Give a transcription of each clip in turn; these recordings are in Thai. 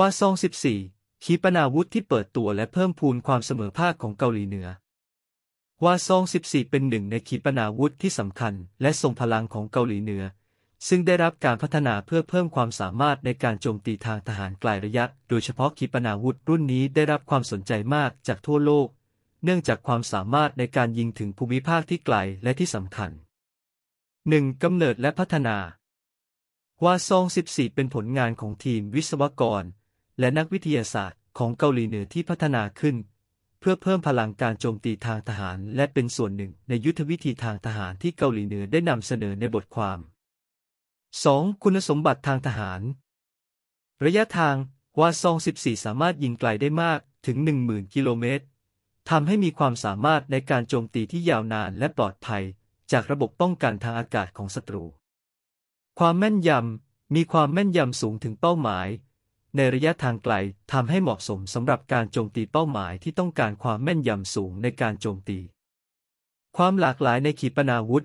วาซอง14ขีปนาวุธที่เปิดตัวและเพิ่มพูนความเสมอภาคของเกาหลีเหนือวาซอง14เป็นหนึ่งในขีปนาวุธที่สำคัญ และทรงพลังของเกาหลีเหนือ ซึ่งได้รับการพัฒนาเพื่อเพิ่มความสามารถในการโจมตีทางทหารไกลระยะ โดยเฉพาะขีปนาวุธรุ่นนี้ได้รับความสนใจมากจากทั่วโลก เนื่องจากความสามารถในการยิงถึงภูมิภาคที่ไกลและที่สำคัญ 1. กำเนิดและพัฒนาวาซอง14เป็นผลงานของทีมวิศวกรและนักวิทยาศาสตร์ ของเกาหลีเหนือที่พัฒนาขึ้น เพื่อเพิ่มพลังการโจมตีทางทหาร และเป็นส่วนหนึ่งในยุทธวิธีทางทหารที่เกาหลีเหนือได้นำเสนอในบทความ 2. คุณสมบัติทางทหาร ระยะทางวาซอง 14 สามารถยิงไกลได้มากถึง 10,000 กิโลเมตรทำให้มีความสามารถในการโจมตีที่ยาวนานและปลอดภัย จากระบบป้องกันทางอากาศของศัตรู ความแม่นยำมีความแม่นยำสูงถึงเป้าหมายในระยะทางไกลทำให้เหมาะสมสำหรับการโจมตีเป้าหมายที่ต้องการความแม่นยำสูงในการโจมตี ความหลากหลายในขีปนาวุธ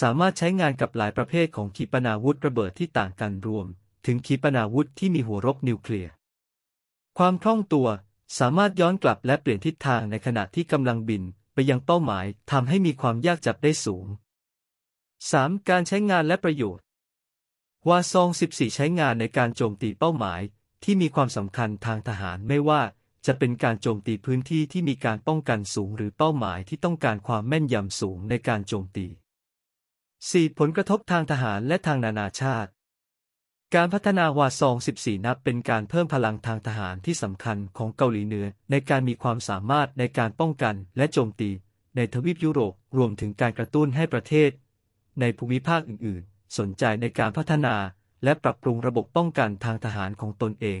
สามารถใช้งานกับหลายประเภทของขีปนาวุธระเบิดที่ต่างกันรวม ถึงขีปนาวุธที่มีหัวรบนิวเคลียร์ ความคล่องตัวสามารถย้อนกลับและเปลี่ยนทิศทางในขณะที่กำลังบินไปยังเป้าหมายทำให้มีความยากจับได้สูง 3. การใช้งานและประโยชน์ วาซอง14 ใช้งานในการโจมตีเป้าหมายที่มีความสำคัญทางทหารไม่ว่าจะเป็นการโจมตีพื้นที่ที่มีการป้องกันสูงหรือเป้าหมายที่ต้องการความแม่นยำสูงในการโจมตี 4. ผลกระทบทางทหารและทางนานาชาติ การพัฒนาวาซอง14นับ เป็นการเพิ่มพลังทางทหารที่สำคัญของเกาหลีเหนือในการมีความสามารถในการป้องกันและโจมตีในทวีปยุโรปรวมถึงการกระตุ้นให้ประเทศ ในภูมิภาคอื่น ๆ สนใจในการพัฒนาและปรับปรุงระบบป้องกันทางทหารของตนเอง